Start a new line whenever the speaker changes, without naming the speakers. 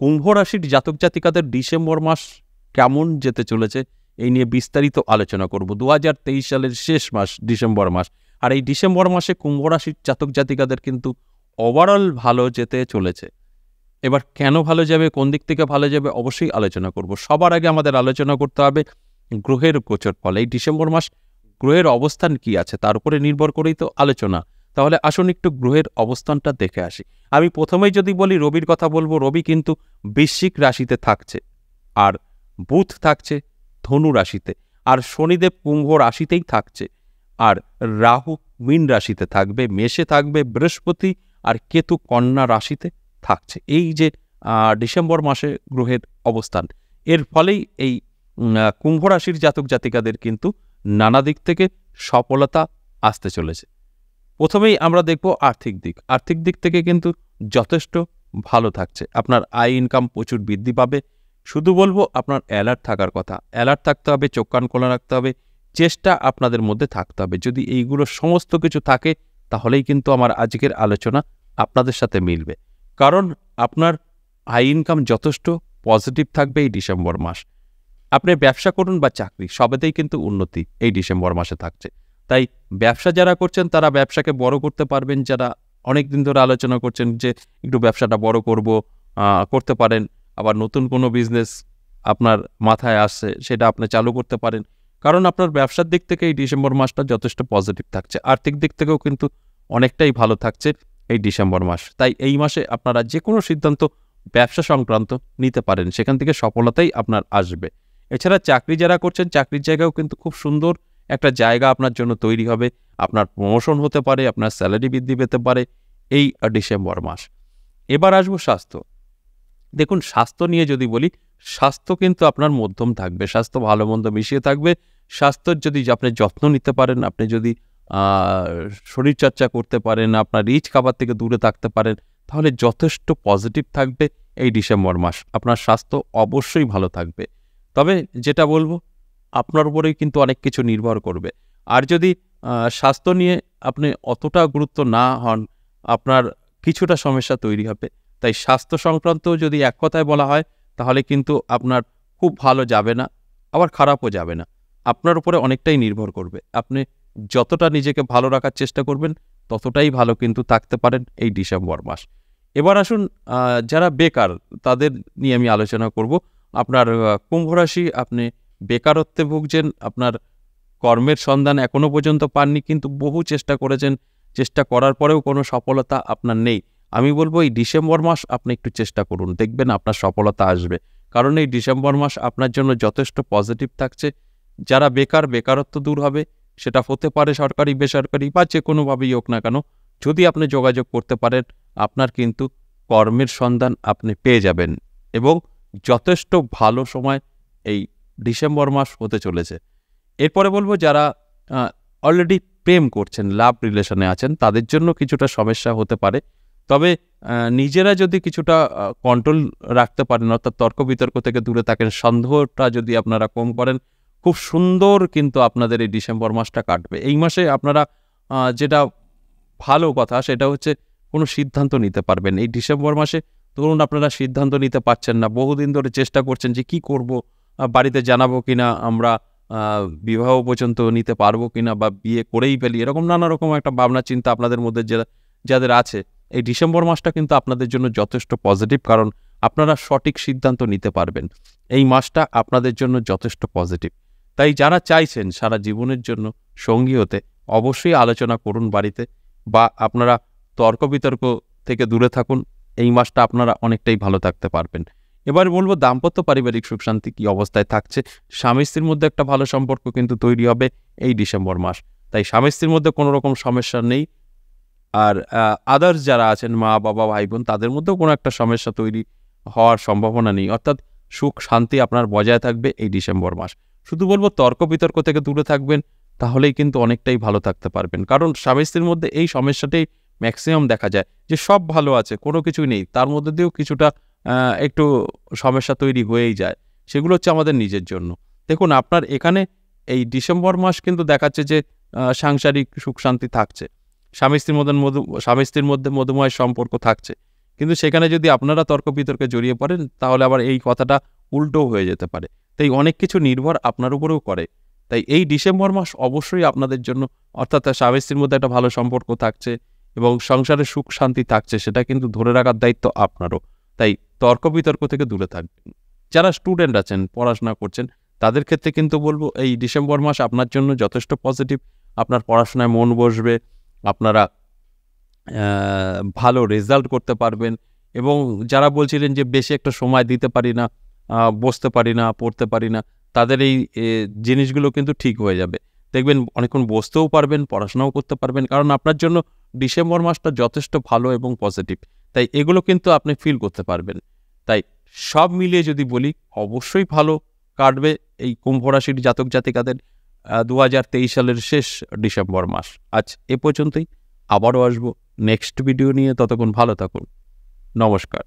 কুম্ভ রাশির জাতক জাতিকাদের ডিসেম্বর মাস কেমন যেতে চলেছে এই নিয়ে বিস্তারিত আলোচনা করব দু সালের শেষ মাস ডিসেম্বর মাস আর এই ডিসেম্বর মাসে কুম্ভ রাশির জাতক জাতিকাদের কিন্তু ওভারঅল ভালো যেতে চলেছে এবার কেন ভালো যাবে কোন দিক থেকে ভালো যাবে অবশ্যই আলোচনা করব সবার আগে আমাদের আলোচনা করতে হবে গ্রহের গোচর ফল এই ডিসেম্বর মাস গ্রহের অবস্থান কি আছে তার উপরে নির্ভর করেই তো আলোচনা তাহলে আসুন একটু গ্রহের অবস্থানটা দেখে আসি আমি প্রথমেই যদি বলি রবির কথা বলবো রবি কিন্তু বৃশ্চিক রাশিতে থাকছে আর বুধ থাকছে ধনু রাশিতে আর শনিদেব কুম্ভ রাশিতেই থাকছে আর রাহু মিন রাশিতে থাকবে মেষে থাকবে বৃহস্পতি আর কেতু কন্যা রাশিতে থাকছে এই যে ডিসেম্বর মাসে গ্রহের অবস্থান এর ফলেই এই কুম্ভ রাশির জাতক জাতিকাদের কিন্তু নানা দিক থেকে সফলতা আসতে চলেছে প্রথমেই আমরা দেখব আর্থিক দিক আর্থিক দিক থেকে কিন্তু যথেষ্ট ভালো থাকছে আপনার আয় ইনকাম প্রচুর বৃদ্ধি পাবে শুধু বলবো আপনার অ্যালার্ট থাকার কথা অ্যালার্ট থাকতে হবে চোখ কান খোলা রাখতে হবে চেষ্টা আপনাদের মধ্যে থাকতে হবে যদি এইগুলো সমস্ত কিছু থাকে তাহলেই কিন্তু আমার আজকের আলোচনা আপনাদের সাথে মিলবে কারণ আপনার আয় ইনকাম যথেষ্ট পজিটিভ থাকবে এই ডিসেম্বর মাস আপনি ব্যবসা করুন বা চাকরি সবেতেই কিন্তু উন্নতি এই ডিসেম্বর মাসে থাকছে তাই ব্যবসা যারা করছেন তারা ব্যবসাকে বড় করতে পারবেন যারা অনেক দিন ধরে আলোচনা করছেন যে একটু ব্যবসাটা বড় করব করতে পারেন আবার নতুন কোনো বিজনেস আপনার মাথায় আসছে সেটা আপনি চালু করতে পারেন কারণ আপনার ব্যবসার দিক থেকে এই ডিসেম্বর মাসটা যথেষ্ট পজিটিভ থাকছে আর্থিক দিক থেকেও কিন্তু অনেকটাই ভালো থাকছে এই ডিসেম্বর মাস তাই এই মাসে আপনারা যে কোনো সিদ্ধান্ত ব্যবসা সংক্রান্ত নিতে পারেন সেখান থেকে সফলতাই আপনার আসবে এছাড়া চাকরি যারা করছেন চাকরির জায়গাও কিন্তু খুব সুন্দর একটা জায়গা আপনার জন্য তৈরি হবে আপনার প্রমোশন হতে পারে আপনার স্যালারি বৃদ্ধি পেতে পারে এই ডিসেম্বর মাস এবার আসবো স্বাস্থ্য দেখুন স্বাস্থ্য নিয়ে যদি বলি স্বাস্থ্য কিন্তু আপনার মধ্যম থাকবে স্বাস্থ্য ভালো মন্দ মিশিয়ে থাকবে স্বাস্থ্যের যদি আপনি যত্ন নিতে পারেন আপনি যদি শরীরচর্চা করতে পারেন আপনার রিচ খাবার থেকে দূরে থাকতে পারেন তাহলে যথেষ্ট পজিটিভ থাকবে এই ডিসেম্বর মাস আপনার স্বাস্থ্য অবশ্যই ভালো থাকবে তবে যেটা বলবো আপনার উপরেই কিন্তু অনেক কিছু নির্ভর করবে আর যদি স্বাস্থ্য নিয়ে আপনি অতটা গুরুত্ব না হন আপনার কিছুটা সমস্যা তৈরি হবে তাই স্বাস্থ্য সংক্রান্ত যদি এক কথায় বলা হয় তাহলে কিন্তু আপনার খুব ভালো যাবে না আবার খারাপও যাবে না আপনার উপরে অনেকটাই নির্ভর করবে আপনি যতটা নিজেকে ভালো রাখার চেষ্টা করবেন ততটাই ভালো কিন্তু থাকতে পারেন এই ডিসেম্বর মাস এবার আসুন যারা বেকার তাদের নিয়ে আমি আলোচনা করব আপনার কুম্ভরাশি আপনি বেকারত্বে ভুগছেন আপনার কর্মের সন্ধান এখনও পর্যন্ত পাননি কিন্তু বহু চেষ্টা করেছেন চেষ্টা করার পরেও কোনো সফলতা আপনার নেই আমি বলবো এই ডিসেম্বর মাস আপনি একটু চেষ্টা করুন দেখবেন আপনার সফলতা আসবে কারণ এই ডিসেম্বর মাস আপনার জন্য যথেষ্ট পজিটিভ থাকছে যারা বেকার বেকারত্ব দূর হবে সেটা হতে পারে সরকারি বেসরকারি বা যে কোনোভাবেই হোক না কেন যদি আপনি যোগাযোগ করতে পারেন আপনার কিন্তু কর্মের সন্ধান আপনি পেয়ে যাবেন এবং যথেষ্ট ভালো সময় এই ডিসেম্বর মাস হতে চলেছে এরপরে বলবো যারা অলরেডি প্রেম করছেন লাভ রিলেশনে আছেন তাদের জন্য কিছুটা সমস্যা হতে পারে তবে নিজেরা যদি কিছুটা কন্ট্রোল রাখতে পারেন অর্থাৎ তর্ক বিতর্ক থেকে দূরে থাকেন সন্দেহটা যদি আপনারা কম করেন খুব সুন্দর কিন্তু আপনাদের এই ডিসেম্বর মাসটা কাটবে এই মাসে আপনারা যেটা ভালো কথা সেটা হচ্ছে কোনো সিদ্ধান্ত নিতে পারবেন এই ডিসেম্বর মাসে ধরুন আপনারা সিদ্ধান্ত নিতে পারছেন না বহুদিন ধরে চেষ্টা করছেন যে কি করব বাড়িতে জানাবো কিনা আমরা বিবাহ পর্যন্ত নিতে পারবো কিনা বা বিয়ে করেই ফেলি এরকম নানা রকম একটা ভাবনা চিন্তা আপনাদের মধ্যে যাদের আছে এই ডিসেম্বর মাসটা কিন্তু আপনাদের জন্য যথেষ্ট পজিটিভ কারণ আপনারা সঠিক সিদ্ধান্ত নিতে পারবেন এই মাসটা আপনাদের জন্য যথেষ্ট পজিটিভ তাই যারা চাইছেন সারা জীবনের জন্য সঙ্গী হতে অবশ্যই আলোচনা করুন বাড়িতে বা আপনারা তর্ক বিতর্ক থেকে দূরে থাকুন এই মাসটা আপনারা অনেকটাই ভালো থাকতে পারবেন এবার বলবো দাম্পত্য পারিবারিক সুখ শান্তি কী অবস্থায় থাকছে স্বামী স্ত্রীর মধ্যে একটা ভালো সম্পর্ক কিন্তু তৈরি হবে এই ডিসেম্বর মাস তাই স্বামী স্ত্রীর মধ্যে কোনো রকম সমস্যা নেই আর আদার্স যারা আছেন মা বাবা ভাই বোন তাদের মধ্যেও কোনো একটা সমস্যা তৈরি হওয়ার সম্ভাবনা নেই অর্থাৎ সুখ শান্তি আপনার বজায় থাকবে এই ডিসেম্বর মাস শুধু বলবো তর্ক বিতর্ক থেকে দূরে থাকবেন তাহলেই কিন্তু অনেকটাই ভালো থাকতে পারবেন কারণ স্বামী স্ত্রীর মধ্যে এই সমস্যাটাই ম্যাক্সিমাম দেখা যায় যে সব ভালো আছে কোনো কিছুই নেই তার মধ্যে দিয়েও কিছুটা একটু সমস্যা তৈরি হয়েই যায় সেগুলো হচ্ছে আমাদের নিজের জন্য দেখুন আপনার এখানে এই ডিসেম্বর মাস কিন্তু দেখাচ্ছে যে সাংসারিক সুখ শান্তি থাকছে স্বামী স্ত্রীর মধ্যে মধু স্বামী স্ত্রীর মধ্যে মধুময় সম্পর্ক থাকছে কিন্তু সেখানে যদি আপনারা তর্ক বিতর্কে জড়িয়ে পড়েন তাহলে আবার এই কথাটা উল্টো হয়ে যেতে পারে তাই অনেক কিছু নির্ভর আপনার উপরেও করে তাই এই ডিসেম্বর মাস অবশ্যই আপনাদের জন্য অর্থাৎ স্বামী স্ত্রীর মধ্যে একটা ভালো সম্পর্ক থাকছে এবং সংসারে সুখ শান্তি থাকছে সেটা কিন্তু ধরে রাখার দায়িত্ব আপনারও তাই তর্ক বিতর্ক থেকে দূরে থাকবেন যারা স্টুডেন্ট আছেন পড়াশোনা করছেন তাদের ক্ষেত্রে কিন্তু বলবো এই ডিসেম্বর মাস আপনার জন্য যথেষ্ট পজিটিভ আপনার পড়াশোনায় মন বসবে আপনারা ভালো রেজাল্ট করতে পারবেন এবং যারা বলছিলেন যে বেশি একটা সময় দিতে পারি না বসতে পারি না পড়তে পারি না তাদের এই জিনিসগুলো কিন্তু ঠিক হয়ে যাবে দেখবেন অনেকক্ষণ বসতেও পারবেন পড়াশোনাও করতে পারবেন কারণ আপনার জন্য ডিসেম্বর মাসটা যথেষ্ট ভালো এবং পজিটিভ তাই এগুলো কিন্তু আপনি ফিল করতে পারবেন তাই সব মিলিয়ে যদি বলি অবশ্যই ভালো কাটবে এই কুম্ভ রাশির জাতক জাতিকাদের দু সালের শেষ ডিসেম্বর মাস আজ এ পর্যন্তই আবারও আসবো নেক্সট ভিডিও নিয়ে ততক্ষণ ভালো থাকুন নমস্কার